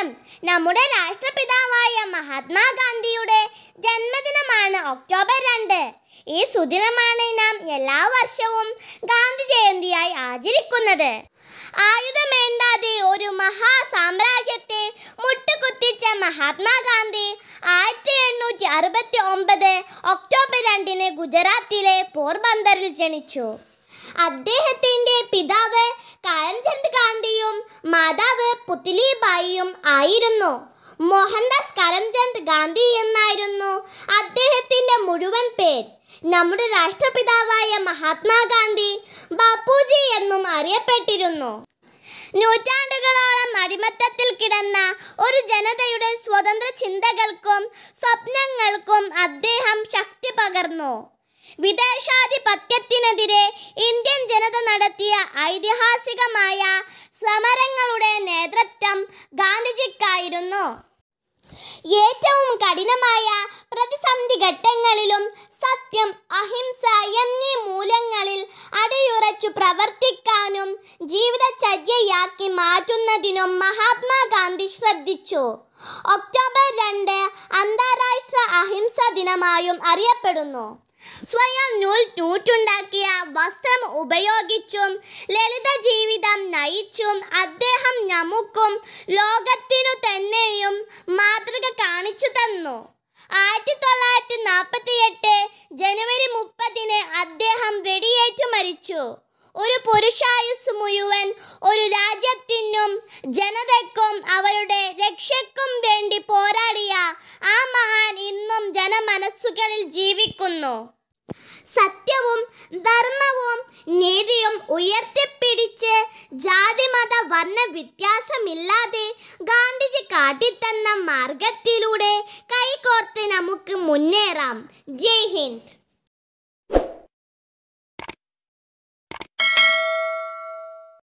ദിനം നമ്മുടെ രാഷ്ട്രപിതാവായ മഹാത്മാഗാന്ധിയുടെ ജന്മദിനമാണ് ഒക്ടോബർ രണ്ട് ഈ സുദിനമാണ് നാം എല്ലാ വർഷവും ഗാന്ധി ജയന്തിയായി ആചരിക്കുന്നത് ആയുധമേന്താതെ ഒരു മഹാസാമ്രാജ്യത്തെ മുട്ടുകുത്തിച്ച മഹാത്മാഗാന്ധി ആയിരത്തി എണ്ണൂറ്റി അറുപത്തി ഒമ്പത് ഒക്ടോബർ രണ്ടിന് ഗുജറാത്തിലെ പോർബന്ദറിൽ ജനിച്ചു അദ്ദേഹത്തിൻ്റെ പിതാവ് കരംചന്ദ് ഗാന്ധിയും മാതാ പുത്ലിബായിയും ആയിരുന്നു മോഹൻദാസ് കരംചന്ദ് ഗാന്ധി എന്നായിരുന്നു അദ്ദേഹത്തിൻ്റെ മുഴുവൻ പേര് നമ്മുടെ രാഷ്ട്രപിതാവായ മഹാത്മാഗാന്ധി ബാപ്പുജി എന്നും അറിയപ്പെട്ടിരുന്നു നൂറ്റാണ്ടുകളോളം അടിമത്തത്തിൽ കിടന്ന ഒരു ജനതയുടെ സ്വതന്ത്ര ചിന്തകൾക്കും സ്വപ്നങ്ങൾക്കും അദ്ദേഹം ശക്തി പകർന്നു വിദേശാധിപത്യത്തിനെതിരെ ഇന്ത്യൻ ജനത നടത്തിയ ഐതിഹാസികമായ സമരങ്ങളുടെ നേതൃത്വം ഗാന്ധിജിക്കായിരുന്നു ഏറ്റവും കഠിനമായ പ്രതിസന്ധി ഘട്ടങ്ങളിലും സത്യം അഹിംസ എന്നീ മൂല്യങ്ങളിൽ അടിയുറച്ചു പ്രവർത്തിക്കാനും ജീവിതചര്യയാക്കി മാറ്റുന്നതിനും മഹാത്മാഗാന്ധി ശ്രദ്ധിച്ചു ഒക്ടോബർ രണ്ട് അന്താരാഷ്ട്ര അഹിംസാ ദിനമായും അറിയപ്പെടുന്നു സ്വയം നൂൽ നൂറ്റുണ്ടാക്കിയ വസ്ത്രം ഉപയോഗിച്ചും ലളിത ജീവിതം നയിച്ചും അദ്ദേഹം നമുക്കും ലോകത്തിനു തന്നെയും മാതൃക കാണിച്ചു തന്നു ആയിരത്തി തൊള്ളായിരത്തി നാൽപ്പത്തി എട്ട് ജനുവരി മുപ്പതിന് അദ്ദേഹം വെടിയേറ്റു മരിച്ചു ഒരു പുരുഷായുസ് മുഴുവൻ ഒരു രാജ്യത്തിനും ജനതയ്ക്കും അവരുടെ രക്ഷയ്ക്കും വേണ്ടി പോരാ ആ മഹാൻ ഇന്നും ജനമനസ്സുകളിൽ ജീവിക്കുന്നു സത്യവും ധർമ്മവും നീതിയും ഉയർത്തിപ്പിടിച്ച് ജാതിമത വർണ്ണ വ്യത്യാസമില്ലാതെ ഗാന്ധിജി കാട്ടിത്തന്ന മാർഗത്തിലൂടെ കൈകോർത്ത് നമുക്ക് മുന്നേറാം ജയ് ഹിന്ദ്